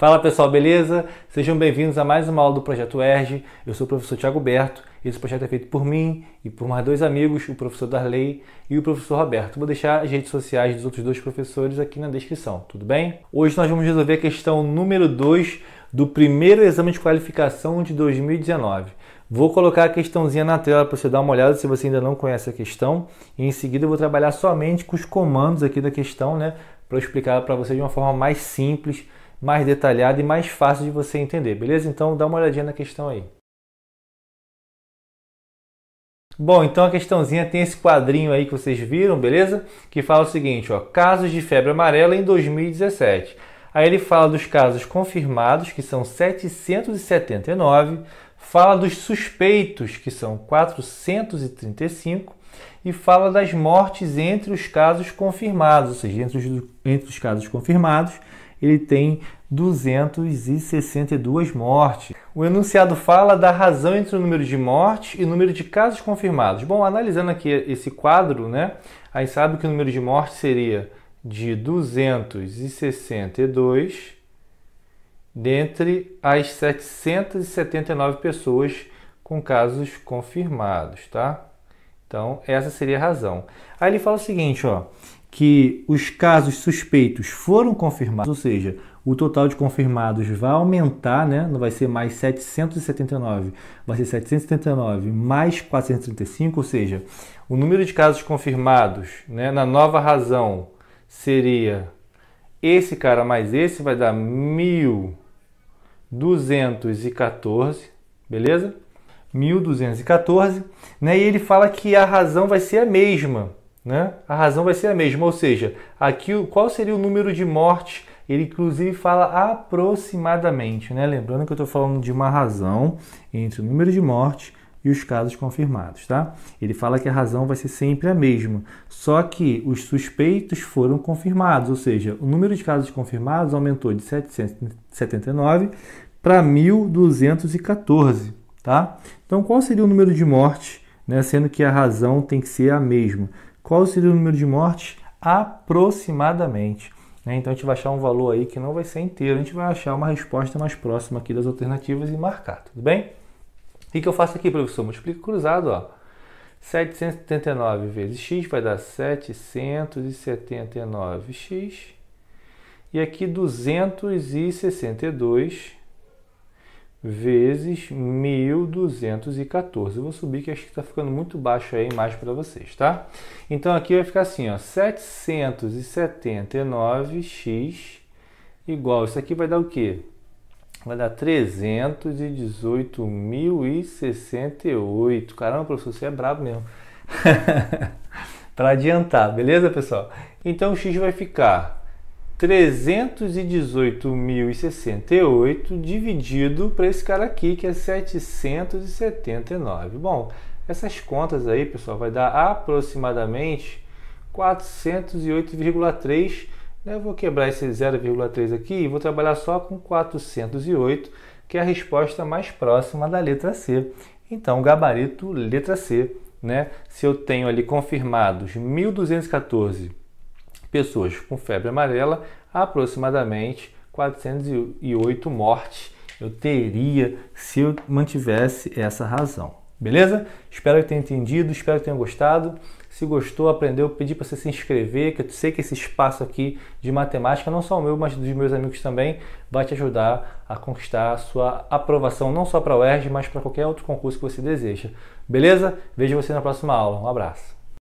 Fala pessoal, beleza? Sejam bem-vindos a mais uma aula do Projeto ERG. Eu sou o professor Tiago Berto. Esse projeto é feito por mim e por mais dois amigos, o professor Darley e o professor Roberto. Vou deixar as redes sociais dos outros dois professores aqui na descrição, tudo bem? Hoje nós vamos resolver a questão número 2 do primeiro exame de qualificação de 2019. Vou colocar a questãozinha na tela para você dar uma olhada se você ainda não conhece a questão. E em seguida eu vou trabalhar somente com os comandos aqui da questão, né? Para explicar para você de uma forma mais simples mais detalhada e mais fácil de você entender, beleza? Então dá uma olhadinha na questão aí. Bom, então a questãozinha tem esse quadrinho aí que vocês viram, beleza? Que fala o seguinte, ó, casos de febre amarela em 2017. Aí ele fala dos casos confirmados, que são 779, fala dos suspeitos, que são 435, e fala das mortes entre os casos confirmados, ou seja, entre os, entre os casos confirmados, ele tem 262 mortes. O enunciado fala da razão entre o número de mortes e o número de casos confirmados. Bom, analisando aqui esse quadro, né, a gente sabe que o número de mortes seria de 262 dentre as 779 pessoas com casos confirmados, tá? Então, essa seria a razão. Aí ele fala o seguinte, ó, que os casos suspeitos foram confirmados, ou seja, o total de confirmados vai aumentar, né? Não vai ser mais 779, vai ser 779 mais 435, ou seja, o número de casos confirmados, né, na nova razão seria esse cara mais esse vai dar 1214, beleza? 1214, né? E ele fala que a razão vai ser a mesma, né? A razão vai ser a mesma, ou seja, aqui qual seria o número de mortes? Ele inclusive fala aproximadamente, né? Lembrando que eu estou falando de uma razão entre o número de mortes e os casos confirmados, tá? Ele fala que a razão vai ser sempre a mesma, só que os suspeitos foram confirmados, ou seja, o número de casos confirmados aumentou de 779 para 1214 tá? Então, qual seria o número de mortes, né, sendo que a razão tem que ser a mesma? Qual seria o número de mortes aproximadamente? Né? Então, a gente vai achar um valor aí que não vai ser inteiro, a gente vai achar uma resposta mais próxima aqui das alternativas e marcar, tudo bem? O que eu faço aqui, professor? Multiplico cruzado, ó. 779 vezes x vai dar 779x. E aqui 262 vezes 1214. Eu vou subir que acho que está ficando muito baixo aí a imagem para vocês, tá? Então aqui vai ficar assim, ó, 779x igual, isso aqui vai dar o quê? Vai dar 318.068. Caramba, professor, você é brabo mesmo. para adiantar, beleza, pessoal? Então o x vai ficar 318.068 dividido para esse cara aqui que é 779. Bom, essas contas aí, pessoal, vai dar aproximadamente 408,3. Né? Eu vou quebrar esse 0,3 aqui e vou trabalhar só com 408, que é a resposta mais próxima da letra C. Então, gabarito letra C, né? Se eu tenho ali confirmados 1214 pessoas com febre amarela, aproximadamente 408 mortes eu teria se eu mantivesse essa razão. Beleza? Espero que tenha entendido, espero que tenha gostado. Se gostou, aprendeu, pedi para você se inscrever, que eu sei que esse espaço aqui de matemática, não só o meu, mas dos meus amigos também, vai te ajudar a conquistar a sua aprovação, não só para o UERJ, mas para qualquer outro concurso que você deseja. Beleza? Vejo você na próxima aula. Um abraço.